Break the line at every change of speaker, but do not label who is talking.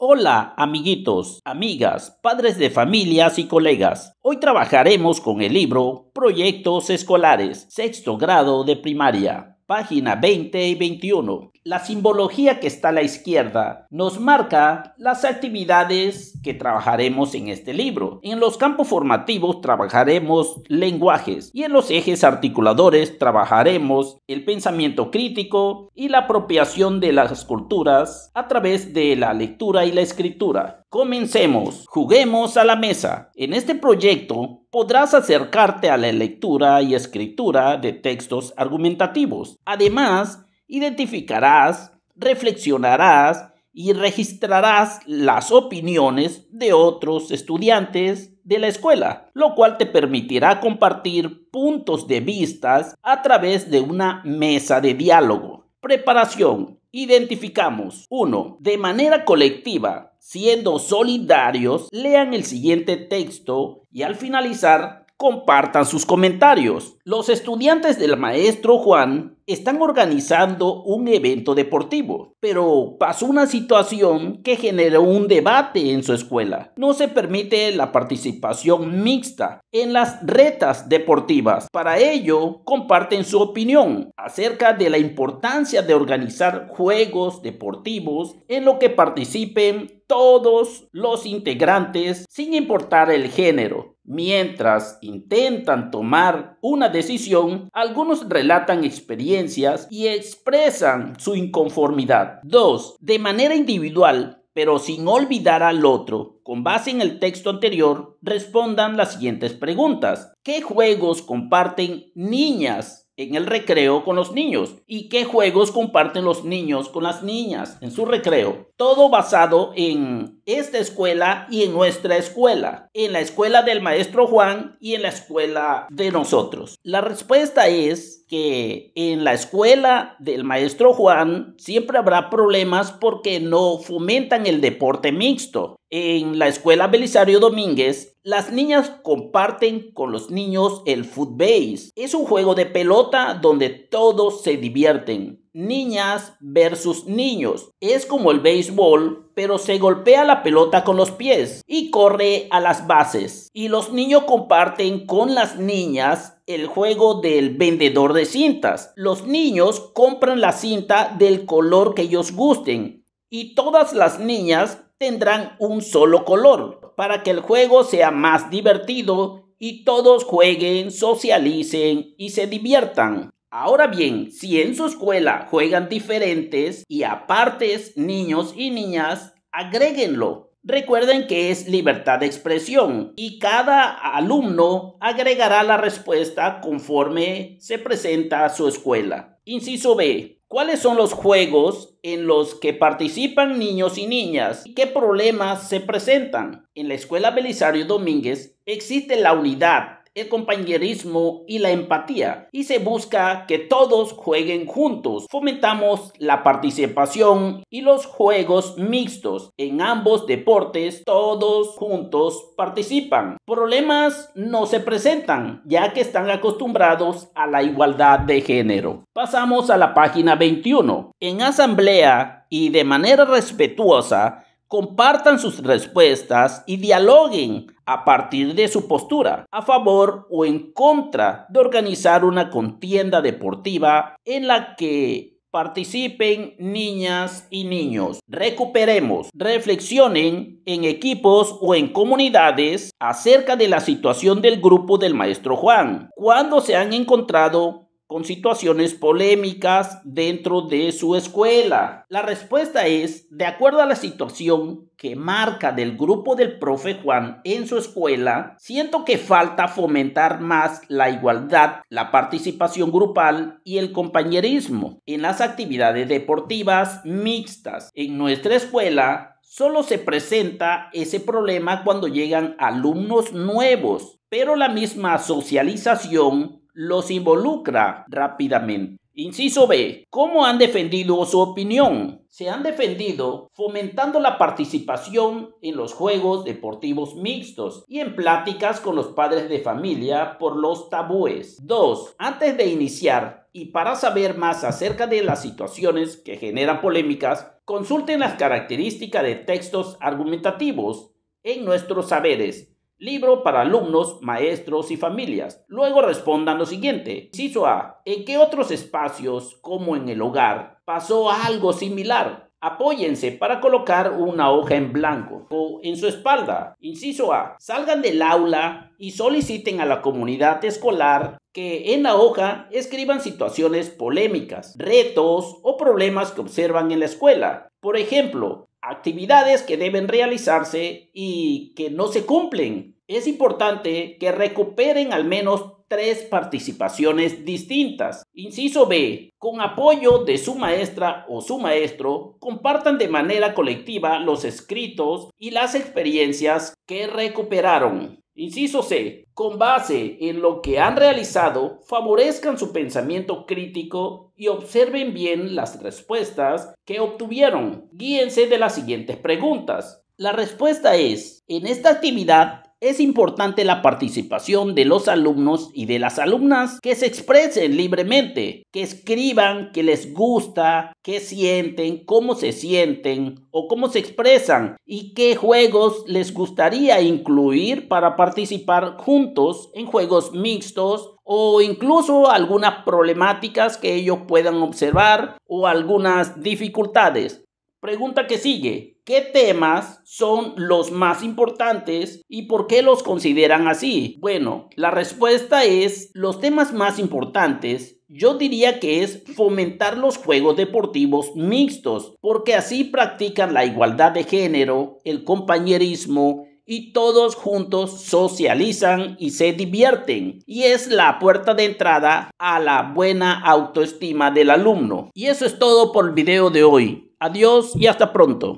Hola amiguitos, amigas, padres de familias y colegas. Hoy trabajaremos con el libro Proyectos Escolares, sexto grado de primaria página 20 y 21. La simbología que está a la izquierda nos marca las actividades que trabajaremos en este libro. En los campos formativos trabajaremos lenguajes y en los ejes articuladores trabajaremos el pensamiento crítico y la apropiación de las culturas a través de la lectura y la escritura. Comencemos, juguemos a la mesa. En este proyecto podrás acercarte a la lectura y escritura de textos argumentativos. Además, identificarás, reflexionarás y registrarás las opiniones de otros estudiantes de la escuela, lo cual te permitirá compartir puntos de vistas a través de una mesa de diálogo. Preparación. Identificamos 1. De manera colectiva, siendo solidarios, lean el siguiente texto y al finalizar compartan sus comentarios. Los estudiantes del maestro Juan están organizando un evento deportivo, pero pasó una situación que generó un debate en su escuela. No se permite la participación mixta en las retas deportivas. Para ello, comparten su opinión acerca de la importancia de organizar juegos deportivos en lo que participen todos los integrantes sin importar el género, mientras intentan tomar una decisión decisión, algunos relatan experiencias y expresan su inconformidad. 2. De manera individual, pero sin olvidar al otro. Con base en el texto anterior, respondan las siguientes preguntas. ¿Qué juegos comparten niñas en el recreo con los niños y qué juegos comparten los niños con las niñas en su recreo. Todo basado en esta escuela y en nuestra escuela, en la escuela del maestro Juan y en la escuela de nosotros. La respuesta es que en la escuela del maestro Juan siempre habrá problemas porque no fomentan el deporte mixto. En la escuela Belisario Domínguez, las niñas comparten con los niños el footbase. Es un juego de pelota donde todos se divierten. Niñas versus niños. Es como el béisbol, pero se golpea la pelota con los pies y corre a las bases. Y los niños comparten con las niñas el juego del vendedor de cintas. Los niños compran la cinta del color que ellos gusten. Y todas las niñas tendrán un solo color para que el juego sea más divertido y todos jueguen, socialicen y se diviertan. Ahora bien, si en su escuela juegan diferentes y apartes niños y niñas, agréguenlo. Recuerden que es libertad de expresión y cada alumno agregará la respuesta conforme se presenta a su escuela. Inciso B. ¿Cuáles son los juegos en los que participan niños y niñas? ¿Y qué problemas se presentan? En la Escuela Belisario Domínguez existe la unidad el compañerismo y la empatía y se busca que todos jueguen juntos. Fomentamos la participación y los juegos mixtos. En ambos deportes todos juntos participan. Problemas no se presentan ya que están acostumbrados a la igualdad de género. Pasamos a la página 21. En asamblea y de manera respetuosa, compartan sus respuestas y dialoguen a partir de su postura, a favor o en contra de organizar una contienda deportiva en la que participen niñas y niños. Recuperemos, reflexionen en equipos o en comunidades acerca de la situación del grupo del maestro Juan, cuando se han encontrado con situaciones polémicas dentro de su escuela? La respuesta es, de acuerdo a la situación que marca del grupo del profe Juan en su escuela, siento que falta fomentar más la igualdad, la participación grupal y el compañerismo en las actividades deportivas mixtas. En nuestra escuela, Solo se presenta ese problema cuando llegan alumnos nuevos, pero la misma socialización los involucra rápidamente. Inciso B. ¿Cómo han defendido su opinión? Se han defendido fomentando la participación en los juegos deportivos mixtos y en pláticas con los padres de familia por los tabúes. 2. Antes de iniciar y para saber más acerca de las situaciones que generan polémicas, consulten las características de textos argumentativos en nuestros saberes Libro para alumnos, maestros y familias. Luego respondan lo siguiente. Inciso A. ¿En qué otros espacios, como en el hogar, pasó algo similar? Apóyense para colocar una hoja en blanco o en su espalda. Inciso A. Salgan del aula y soliciten a la comunidad escolar que en la hoja escriban situaciones polémicas, retos o problemas que observan en la escuela por ejemplo, actividades que deben realizarse y que no se cumplen. Es importante que recuperen al menos tres participaciones distintas. Inciso B. Con apoyo de su maestra o su maestro, compartan de manera colectiva los escritos y las experiencias que recuperaron. Inciso C. Con base en lo que han realizado, favorezcan su pensamiento crítico y observen bien las respuestas que obtuvieron. Guíense de las siguientes preguntas. La respuesta es, en esta actividad es importante la participación de los alumnos y de las alumnas que se expresen libremente, que escriban que les gusta, qué sienten, cómo se sienten o cómo se expresan y qué juegos les gustaría incluir para participar juntos en juegos mixtos o incluso algunas problemáticas que ellos puedan observar o algunas dificultades. Pregunta que sigue, ¿qué temas son los más importantes y por qué los consideran así? Bueno, la respuesta es, los temas más importantes yo diría que es fomentar los juegos deportivos mixtos, porque así practican la igualdad de género, el compañerismo y todos juntos socializan y se divierten. Y es la puerta de entrada a la buena autoestima del alumno. Y eso es todo por el video de hoy. Adiós y hasta pronto.